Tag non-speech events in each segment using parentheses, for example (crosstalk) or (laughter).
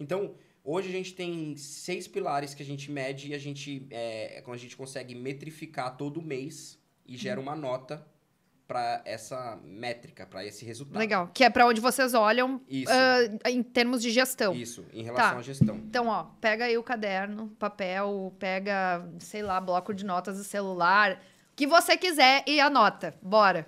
Então, hoje a gente tem seis pilares que a gente mede e a gente, é, é a gente consegue metrificar todo mês e gera uhum. uma nota para essa métrica, para esse resultado. Legal, que é para onde vocês olham uh, em termos de gestão. Isso, em tá. relação tá. à gestão. Então, ó, pega aí o caderno, papel, pega, sei lá, bloco de notas do celular, o que você quiser e anota. Bora.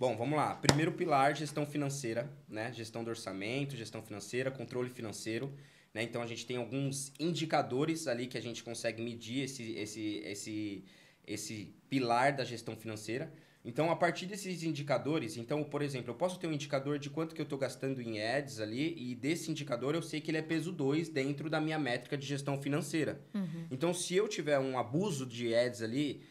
Bom, vamos lá. Primeiro pilar, gestão financeira, né? Gestão do orçamento, gestão financeira, controle financeiro. Né? Então a gente tem alguns indicadores ali que a gente consegue medir esse, esse, esse, esse pilar da gestão financeira. Então, a partir desses indicadores, então, por exemplo, eu posso ter um indicador de quanto que eu estou gastando em ads ali, e desse indicador eu sei que ele é peso 2 dentro da minha métrica de gestão financeira. Uhum. Então, se eu tiver um abuso de ads ali,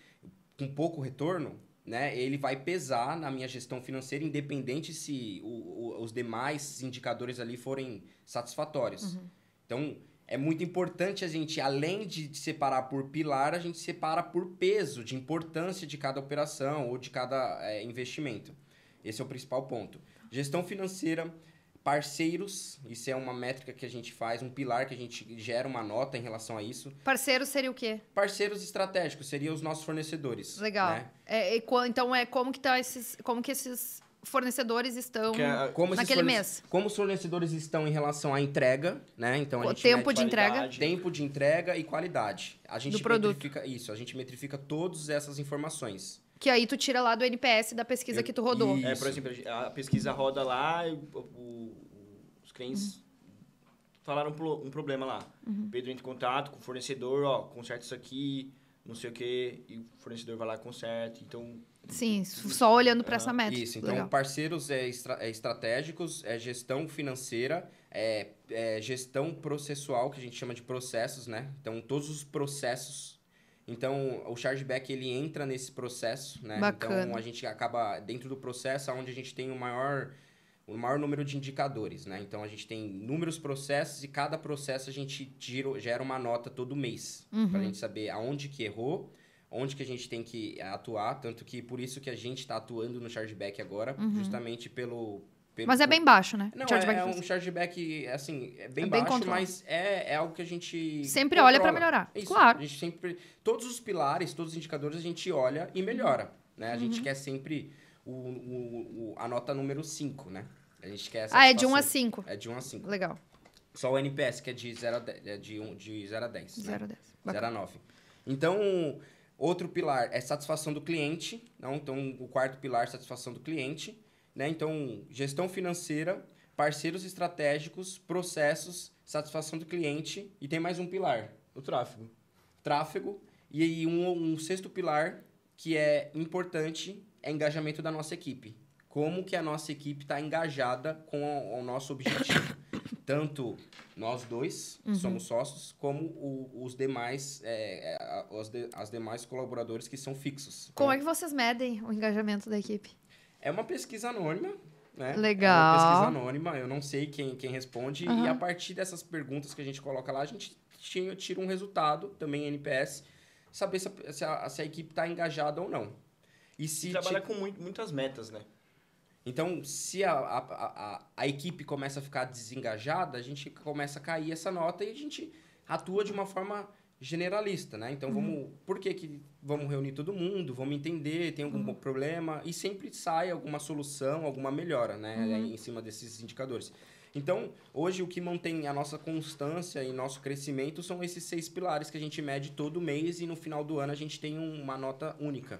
com pouco retorno, né, ele vai pesar na minha gestão financeira, independente se o, o, os demais indicadores ali forem satisfatórios. Uhum. Então, é muito importante a gente, além de separar por pilar, a gente separa por peso, de importância de cada operação ou de cada é, investimento. Esse é o principal ponto. Gestão financeira Parceiros, isso é uma métrica que a gente faz, um pilar que a gente gera uma nota em relação a isso. Parceiros seria o quê? Parceiros estratégicos, seriam os nossos fornecedores. Legal. Né? É, então, é como que, tá esses, como que esses fornecedores estão é, como naquele forne mês. Como os fornecedores estão em relação à entrega, né? Então, o tempo de entrega. Tempo de entrega e qualidade. A gente Do metrifica produto. isso, a gente metrifica todas essas informações. Que aí tu tira lá do NPS da pesquisa eu, que tu rodou. Isso. É, por exemplo, a pesquisa roda lá, o, o, os clientes uhum. falaram um problema lá. Uhum. Pedro entra em contato com o fornecedor, ó, conserta isso aqui, não sei o quê, e o fornecedor vai lá e conserta. Então. Sim, só olhando para ah, essa meta. Isso, então Legal. parceiros é, estra é estratégicos, é gestão financeira, é, é gestão processual, que a gente chama de processos, né? Então todos os processos então, o chargeback ele entra nesse processo, né? Então, Bacana. Então, a gente acaba dentro do processo onde a gente tem o maior o maior número de indicadores, né? Então a gente tem inúmeros processos e cada processo a gente tira, gera uma nota todo mês uhum. para a gente saber aonde que errou, onde que a gente tem que atuar, tanto que por isso que a gente está atuando no chargeback agora, uhum. justamente pelo pelo... Mas é bem baixo, né? Não, é, é um chargeback, assim, é bem é baixo, bem mas é, é algo que a gente... Sempre controla. olha para melhorar, Isso, claro. A gente sempre... Todos os pilares, todos os indicadores, a gente olha e melhora, uhum. né? A uhum. gente quer sempre o, o, o, a nota número 5, né? A gente quer Ah, é de 1 a 5? É de 1 a 5. Legal. Só o NPS, que é de 0 a 10. É de, um, de 0 a 10. 0 né? a 10. 0 a 9. Então, outro pilar é satisfação do cliente. Não? Então, o quarto pilar, é satisfação do cliente. Né? Então, gestão financeira, parceiros estratégicos, processos, satisfação do cliente e tem mais um pilar, o tráfego. Tráfego e um, um sexto pilar que é importante é engajamento da nossa equipe. Como que a nossa equipe está engajada com o, o nosso objetivo. (coughs) Tanto nós dois, uhum. somos sócios, como o, os demais, é, é as, de, as demais colaboradores que são fixos. Como então, é que vocês medem o engajamento da equipe? É uma pesquisa anônima, né? Legal. É uma pesquisa anônima, eu não sei quem, quem responde. Uhum. E a partir dessas perguntas que a gente coloca lá, a gente tira, tira um resultado, também NPS, saber se a, se a, se a equipe está engajada ou não. E se trabalha te... com muito, muitas metas, né? Então, se a, a, a, a, equipe começa a ficar desengajada, a gente começa a cair essa nota e a gente atua de uma forma generalista, né? Então, uhum. vamos... Por que, que vamos reunir todo mundo? Vamos entender, tem algum uhum. problema? E sempre sai alguma solução, alguma melhora, né? Uhum. Em cima desses indicadores. Então, hoje o que mantém a nossa constância e nosso crescimento são esses seis pilares que a gente mede todo mês e no final do ano a gente tem uma nota única.